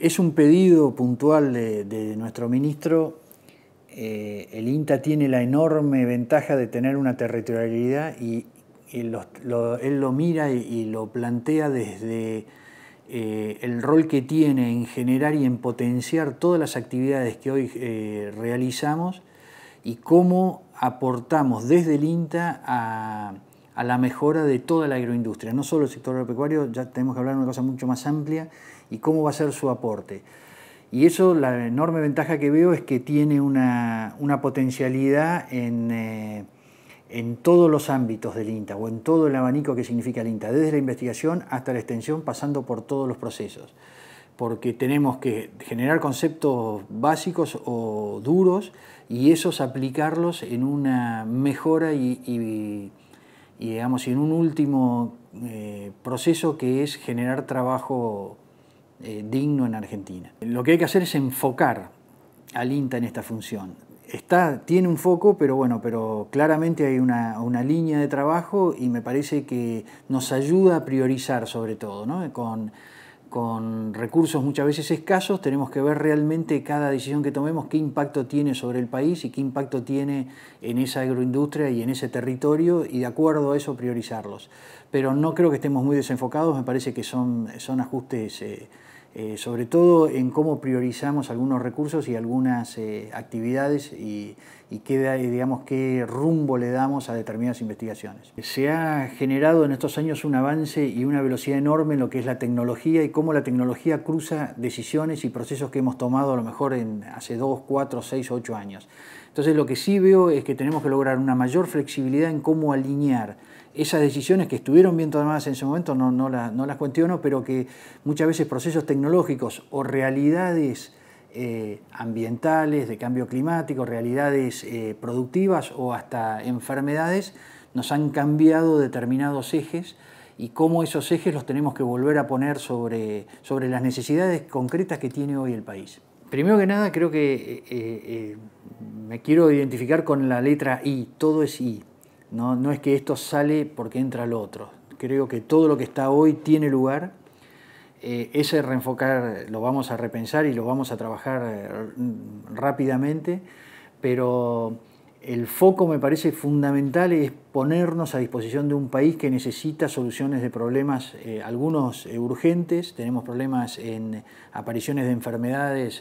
es un pedido puntual de, nuestro ministro. Eh, el INTA tiene la enorme ventaja de tener una territorialidad y, él lo mira y, lo plantea desde eh, el rol que tiene en generar y en potenciar todas las actividades que hoy eh, realizamos y cómo aportamos desde el INTA a a la mejora de toda la agroindustria, no solo el sector agropecuario, ya tenemos que hablar de una cosa mucho más amplia y cómo va a ser su aporte. Y eso, la enorme ventaja que veo es que tiene una, potencialidad en, eh, en todos los ámbitos del INTA o en todo el abanico que significa el INTA, desde la investigación hasta la extensión, pasando por todos los procesos. Porque tenemos que generar conceptos básicos o duros y esos aplicarlos en una mejora y y digamos, en un último eh, proceso que es generar trabajo eh, digno en Argentina. Lo que hay que hacer es enfocar al INTA en esta función. Está, tiene un foco, pero bueno, pero claramente hay una, línea de trabajo y me parece que nos ayuda a priorizar sobre todo, ¿no? Con, con recursos muchas veces escasos, tenemos que ver realmente cada decisión que tomemos, qué impacto tiene sobre el país y qué impacto tiene en esa agroindustria y en ese territorio y de acuerdo a eso priorizarlos. Pero no creo que estemos muy desenfocados, me parece que son, son ajustes... Eh, eh, sobre todo en cómo priorizamos algunos recursos y algunas eh, actividades y, qué, eh, digamos, rumbo le damos a determinadas investigaciones. Se ha generado en estos años un avance y una velocidad enorme en lo que es la tecnología y cómo la tecnología cruza decisiones y procesos que hemos tomado a lo mejor en hace 2, 4, 6, 8 años. Entonces lo que sí veo es que tenemos que lograr una mayor flexibilidad en cómo alinear esas decisiones que estuvieron bien tomadas en ese momento, no, no, la, no las cuestiono, pero que muchas veces procesos tecnológicos o realidades eh, ambientales, de cambio climático, realidades eh, productivas o hasta enfermedades, nos han cambiado determinados ejes y cómo esos ejes los tenemos que volver a poner sobre, sobre las necesidades concretas que tiene hoy el país. Primero que nada, creo que eh, me quiero identificar con la letra I, todo es I no, es que esto sale porque entra lo otro. Creo que todo lo que está hoy tiene lugar. Eh, ese reenfocar lo vamos a repensar y lo vamos a trabajar eh, rápidamente, pero el foco me parece fundamental es ponernos a disposición de un país que necesita soluciones de problemas, eh, algunos urgentes, tenemos problemas en apariciones de enfermedades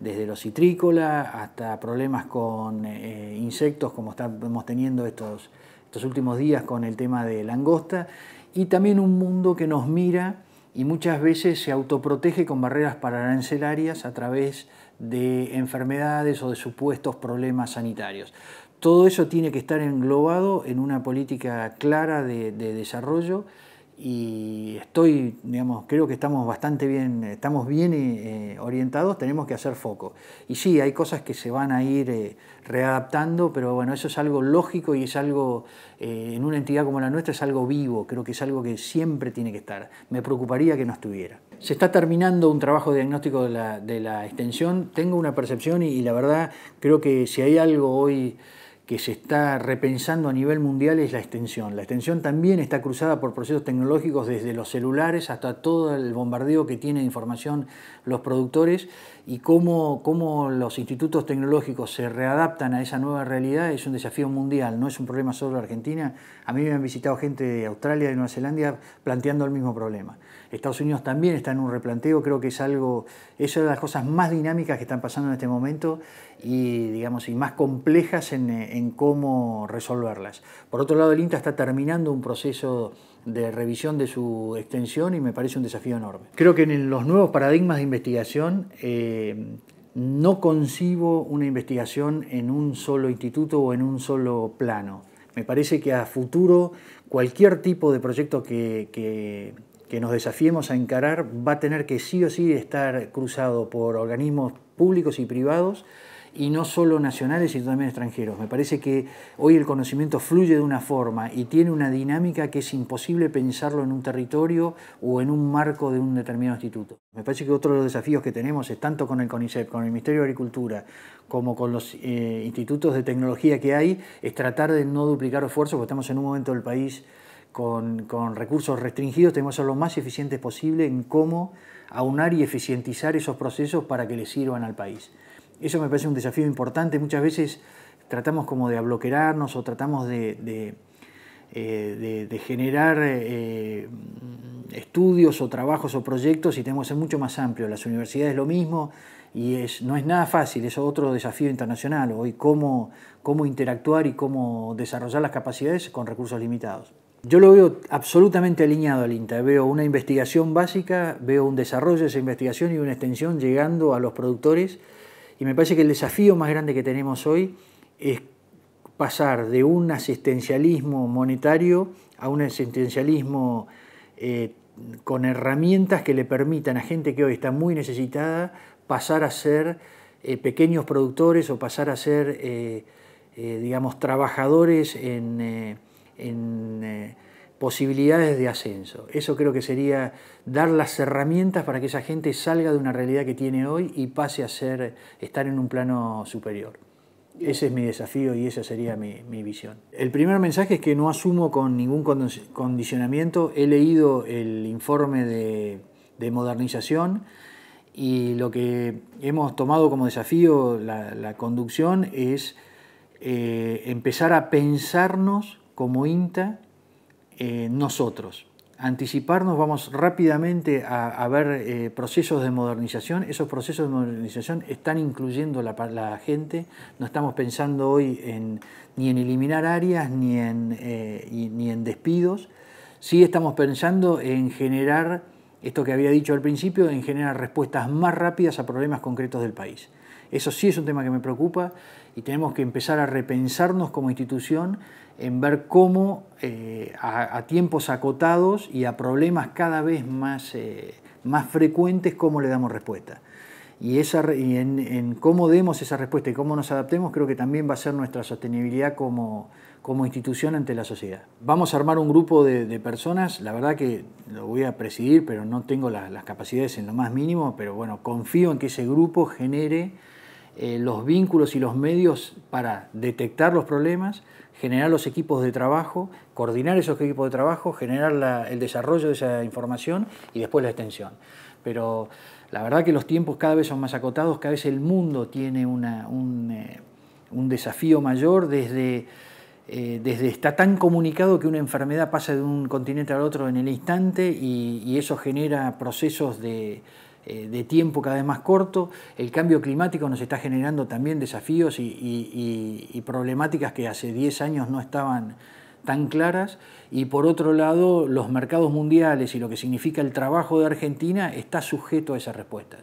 desde los citrícolas hasta problemas con eh, eh, insectos como estamos teniendo estos, estos últimos días con el tema de langosta, y también un mundo que nos mira y muchas veces se autoprotege con barreras pararancelarias a través de enfermedades o de supuestos problemas sanitarios. Todo eso tiene que estar englobado en una política clara de desarrollo y estoy, digamos, creo que estamos bastante bien, estamos bien eh, eh, orientados, tenemos que hacer foco. Y sí, hay cosas que se van a ir eh, readaptando, pero bueno, eso es algo lógico y es algo, en una entidad como la nuestra, es algo vivo, creo que es algo que siempre tiene que estar. Me preocuparía que no estuviera. Se está terminando un trabajo diagnóstico de la, extensión, tengo una percepción y la verdad creo que si hay algo hoy que se está repensando a nivel mundial es la extensión. La extensión también está cruzada por procesos tecnológicos desde los celulares hasta todo el bombardeo que tiene de información los productores y cómo, cómo los institutos tecnológicos se readaptan a esa nueva realidad es un desafío mundial, no es un problema solo de Argentina. A mí me han visitado gente de Australia, de Nueva Zelanda planteando el mismo problema. Estados Unidos también está en un replanteo, creo que es algo, es una de las cosas más dinámicas que están pasando en este momento y digamos y más complejas en en cómo resolverlas. Por otro lado, el INTA está terminando un proceso de revisión de su extensión y me parece un desafío enorme. Creo que en los nuevos paradigmas de investigación eh, no concibo una investigación en un solo instituto o en un solo plano. Me parece que a futuro cualquier tipo de proyecto que, que que nos desafiemos a encarar va a tener que sí o sí estar cruzado por organismos públicos y privados y no solo nacionales, sino también extranjeros. Me parece que hoy el conocimiento fluye de una forma y tiene una dinámica que es imposible pensarlo en un territorio o en un marco de un determinado instituto. Me parece que otro de los desafíos que tenemos es tanto con el CONICET, con el Ministerio de Agricultura, como con los eh, institutos de tecnología que hay, es tratar de no duplicar esfuerzos, porque estamos en un momento del país con, con recursos restringidos, tenemos que ser lo más eficientes posible en cómo aunar y eficientizar esos procesos para que les sirvan al país eso me parece un desafío importante. Muchas veces tratamos como de abloquerarnos o tratamos de, eh, generar eh, mm, estudios o trabajos o proyectos y tenemos que ser mucho más amplios. Las universidades lo mismo y no es nada fácil, es otro desafío internacional hoy, cómo, cómo interactuar y cómo desarrollar las capacidades con recursos limitados. Yo lo veo absolutamente alineado al INTA. Veo una investigación básica, veo un desarrollo de esa investigación y una extensión llegando a los productores y me parece que el desafío más grande que tenemos hoy es pasar de un asistencialismo monetario a un asistencialismo eh, con herramientas que le permitan a gente que hoy está muy necesitada pasar a ser eh, pequeños productores o pasar a ser, eh, digamos, trabajadores en posibilidades de ascenso. Eso creo que sería dar las herramientas para que esa gente salga de una realidad que tiene hoy y pase a ser, estar en un plano superior. Ese es mi desafío y esa sería mi, mi, visión. El primer mensaje es que no asumo con ningún condicionamiento. He leído el informe de, modernización y lo que hemos tomado como desafío la, conducción es eh, empezar a pensarnos como INTA eh, nosotros. Anticiparnos, vamos rápidamente a, ver eh, procesos de modernización. Esos procesos de modernización están incluyendo la, la gente. No estamos pensando hoy ni en eliminar áreas ni en, eh, ni en despidos. Sí estamos pensando en generar, esto que había dicho al principio, en generar respuestas más rápidas a problemas concretos del país. Eso sí es un tema que me preocupa y tenemos que empezar a repensarnos como institución en ver cómo eh, a, tiempos acotados y a problemas cada vez más, eh, más frecuentes, cómo le damos respuesta. Y, esa, en, cómo demos esa respuesta y cómo nos adaptemos, creo que también va a ser nuestra sostenibilidad como, como institución ante la sociedad. Vamos a armar un grupo de, personas, la verdad que lo voy a presidir, pero no tengo las capacidades en lo más mínimo, pero bueno, confío en que ese grupo genere eh, los vínculos y los medios para detectar los problemas, generar los equipos de trabajo, coordinar esos equipos de trabajo, generar el desarrollo de esa información y después la extensión. Pero la verdad que los tiempos cada vez son más acotados, cada vez el mundo tiene eh, un, desafío mayor desde... Eh, desde está tan comunicado que una enfermedad pasa de un continente al otro en el instante y eso genera procesos de, eh, de tiempo cada vez más corto, el cambio climático nos está generando también desafíos y, problemáticas que hace 10 años no estaban tan claras y por otro lado los mercados mundiales y lo que significa el trabajo de Argentina está sujeto a esas respuestas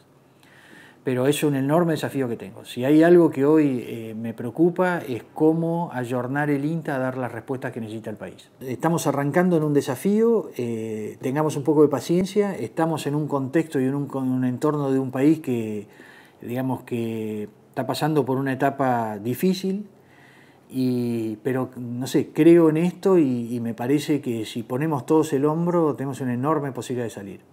pero es un enorme desafío que tengo. Si hay algo que hoy eh, me preocupa es cómo ayornar el INTA a dar las respuestas que necesita el país. Estamos arrancando en un desafío, eh, tengamos un poco de paciencia, estamos en un contexto y en un, entorno de un país que, digamos, que está pasando por una etapa difícil, y, pero no sé, creo en esto y me parece que si ponemos todos el hombro tenemos una enorme posibilidad de salir.